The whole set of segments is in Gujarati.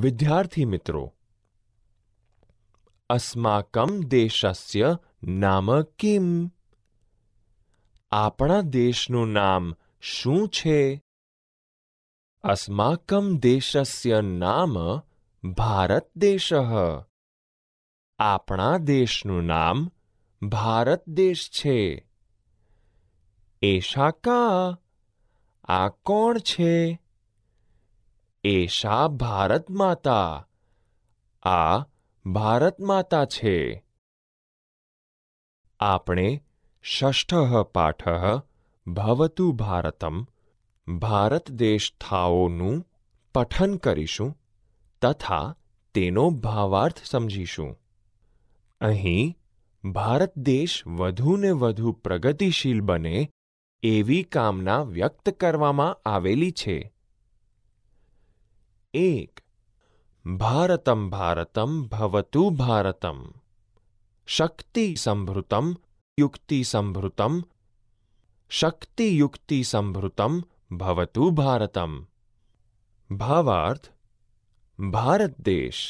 વિદ્યાર્થી મિત્રો, અસ્માકં દેશસ્ય નામ કિમ? આપણા દેશનું નામ શું છે? અસ્માકં દેશસ્ય નામ ભારત દેશ આપણા દેશનું નામ ભારત દેશ છે એશા કા આ કોણ છે એશા ભારત માતા આ ભારત માતા છે આપણે ષષ્ઠ પાઠ ભવતુ ભારતમ ભારત દેશ થાઓનું પઠન કરીશું તથા તેનો ભાવાર્થ સમજીશું અહીં ભારત દેશ વધુને વધુ પ્રગતિશીલ બને એવી કામના વ્યક્ત કરવામાં આવેલી છે એક ભારતમ ભારતમ ભવતુ ભારતમ શક્તિ સંભૃતમ યુક્તિ સંભૃતમ શક્તિ યુક્તિ સંભૃતમ ભવતુ ભારતમ ભાવાર્થ ભારત દેશ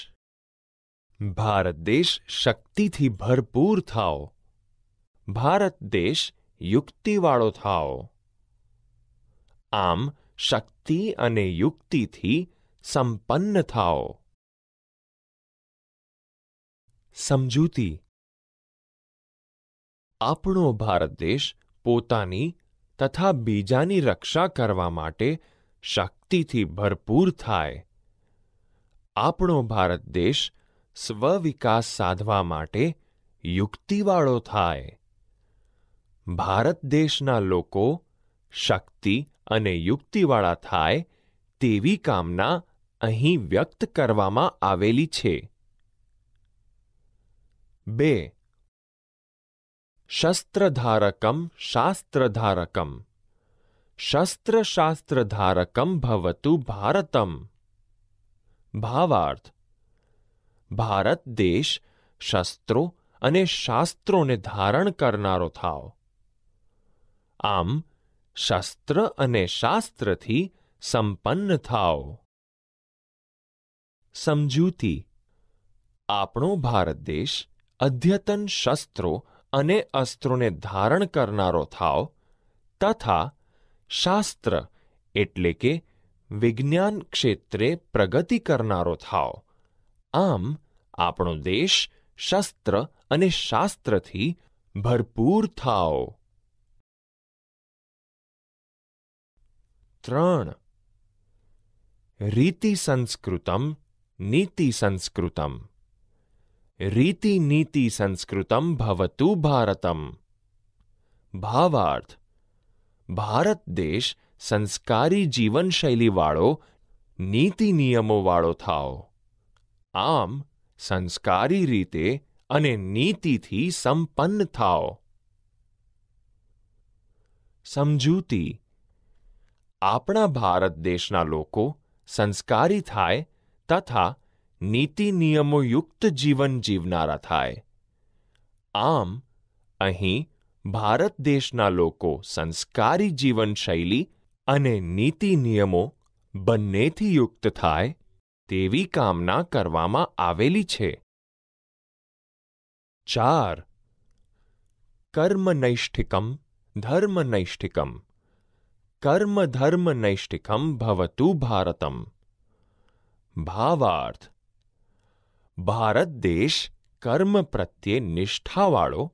ભારત દેશ શક્તિથી ભરપૂર થાઓ ભારત દેશ યુક્તિવાળો થાઓ આમ શક્તિ અને યુક્તિથી સંપન્ન થાઓ સમજૂતી આપણો ભારત દેશ પોતાની તથા બીજાની રક્ષા કરવા માટે શક્તિથી ભરપૂર થાય આપણો ભારત દેશ સ્વવિકાસ સાધવા માટે યુક્તિવાળો થાય ભારત દેશના લોકો શક્તિ અને યુક્તિવાળા થાય તેવી કામના અહીં વ્યક્ત કરવામાં આવેલી છે બે શસ્ત્રધારકમ શાસ્ત્રધારકમ શસ્ત્રશાસ્ત્રધારકમ ભવતુ ભારતમ ભાવાર્થ ભારત દેશ શસ્ત્રો અને શાસ્ત્રોને ધારણ કરનારો થાવ આમ શસ્ત્ર અને શાસ્ત્રથી સંપન્ન થાવ સમજુતી આપણો ભારત દેશ અધ્યતન શસ્ત્રો અને અસ્ત્રોને ધારણ કરનારો થાઓ તથા શાસ્ત્ર એટલે કે વિજ્ઞાન ક્ષેત્રે પ્રગતિ કરનારો થાઓ આમ આપણો દેશ શસ્ત્ર અને શાસ્ત્રથી ભરપૂર થાઓ 3 રીતિ સંસ્કૃતમ નીતિ સંસ્કૃતમ રીતિ નીતિ સંસ્કૃતમ ભવતુ ભારતમ ભાવાર્થ ભારત દેશ સંસ્કારી જીવનશૈલીવાળો નીતિ નિયમોવાળો થાઓ આમ સંસ્કારી રીતે અને નીતિથી સંપન્ન થાઓ સમજૂતી આપણા ભારત દેશના લોકો સંસ્કારી થાય તથા નીતિ નિયમોયુક્ત જીવન જીવનારા થાય આમ અહીં ભારત દેશના લોકો સંસ્કારી જીવનશૈલી અને નીતિ નિયમો બંનેથી યુક્ત થાય તેવી કામના કરવામાં આવેલી છે ચાર કર્મનૈષ્ઠિકમ ધર્મનૈષ્ઠિકમ કર્મ ધર્મનૈષ્ઠિકમ ભવતુ ભારતમ ભાવાર્થ ભારત દેશ કર્મ પ્રત્યે નિષ્ઠાવાળો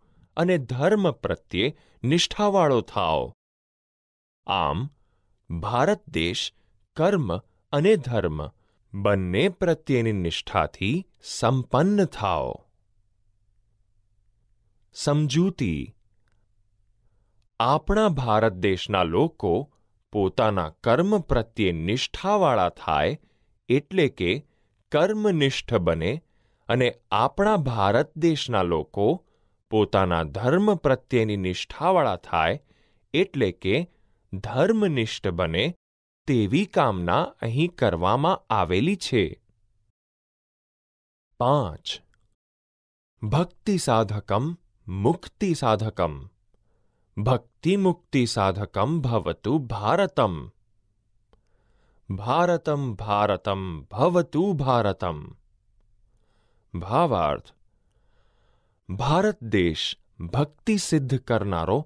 અને ધર્મ પ્રત્યે નિષ્ઠાવાળો થાઓ આમ ભારત દેશ કર્મ અને ધર્મ બંને પ્રત્યેની નિષ્ઠાથી સંપન્ન થાઓ સમજૂતી આપણા ભારત દેશના લોકો પોતાના કર્મ પ્રત્યે નિષ્ઠાવાળા થાય એટલે કે કર્મનિષ્ઠ બને અને આપણા ભારત દેશના લોકો પોતાના ધર્મ પ્રત્યેની નિષ્ઠાવાળા થાય એટલે કે ધર્મનિષ્ઠ બને તેવી કામના અહીં કરવામાં આવેલી છે પાંચ ભક્તિ સાધકમ મુક્તિ સાધકમ ભક્તિ મુક્તિ સાધકમ ભવતુ ભારતમ भारतम भारतम भवतु भारतम भावार्थ भारत देश भक्ति सिद्ध करनारो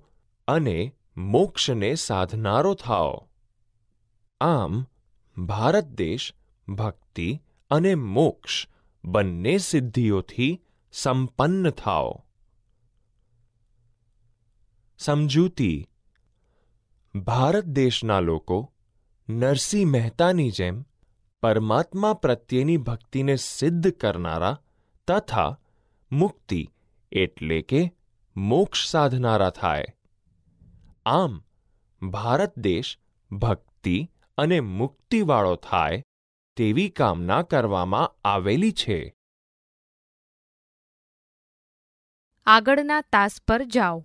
अने ने साधनारो थाओ आम भारत देश भक्ति अने मोक्ष बन्ने सिद्धियों थी संपन्न थाओ समझूती भारत देशना लोगों નરસિંહ મહેતાની જેમ પરમાત્મા પ્રત્યેની ભક્તિને સિદ્ધ કરનારા તથા મુક્તિ એટલે કે મોક્ષ સાધનારા થાય આમ ભારત દેશ ભક્તિ અને મુક્તિવાળો થાય તેવી કામના કરવામાં આવેલી છે આગળના તાસ પર જાઓ